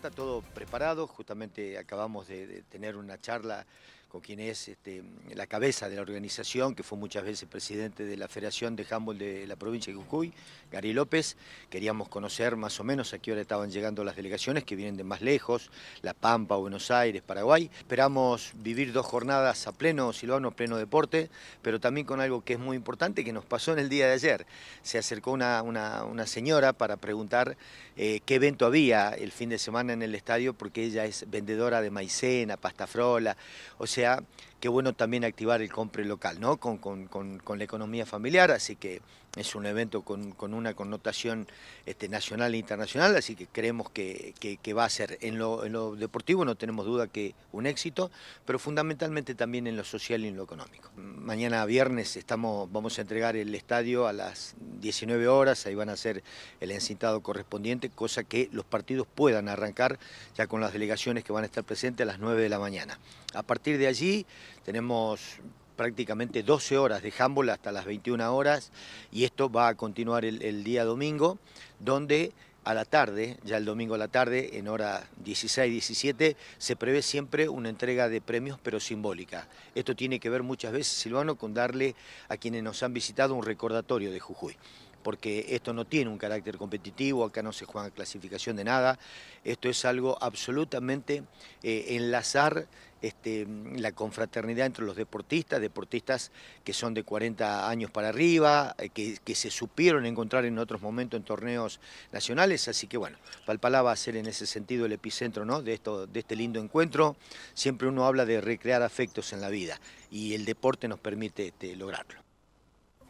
Está todo preparado, justamente acabamos de, tener una charla con quien es este, la cabeza de la organización, que fue muchas veces presidente de la Federación de Handball de la provincia de Jujuy, Gary López. Queríamos conocer más o menos a qué hora estaban llegando las delegaciones que vienen de más lejos, La Pampa, Buenos Aires, Paraguay. Esperamos vivir dos jornadas a pleno silvano, pleno deporte, pero también con algo que es muy importante que nos pasó en el día de ayer. Se acercó una, una, señora para preguntar eh, qué evento había el fin de semana en el estadio, porque ella es vendedora de maicena, pastafrola, o sea, sea qué bueno también activar el compre local, ¿no? Con, la economía familiar, así que es un evento con, una connotación este, nacional e internacional, así que creemos que, va a ser en lo, deportivo, no tenemos duda que un éxito, pero fundamentalmente también en lo social y en lo económico. Mañana viernes estamos, vamos a entregar el estadio a las 19 horas, ahí van a ser el encintado correspondiente, cosa que los partidos puedan arrancar ya con las delegaciones que van a estar presentes a las 9 de la mañana. A partir de allí... Tenemos prácticamente 12 horas de handball hasta las 21 horas y esto va a continuar el, día domingo, donde a la tarde, ya el domingo a la tarde, en hora 16-17, se prevé siempre una entrega de premios, pero simbólica. Esto tiene que ver muchas veces, Silvano, con darle a quienes nos han visitado un recordatorio de Jujuy porque esto no tiene un carácter competitivo, acá no se juega clasificación de nada, esto es algo absolutamente eh, enlazar este, la confraternidad entre los deportistas, deportistas que son de 40 años para arriba, eh, que, se supieron encontrar en otros momentos en torneos nacionales, así que bueno, Palpalá va a ser en ese sentido el epicentro ¿no? de, esto, de este lindo encuentro, siempre uno habla de recrear afectos en la vida y el deporte nos permite este, lograrlo.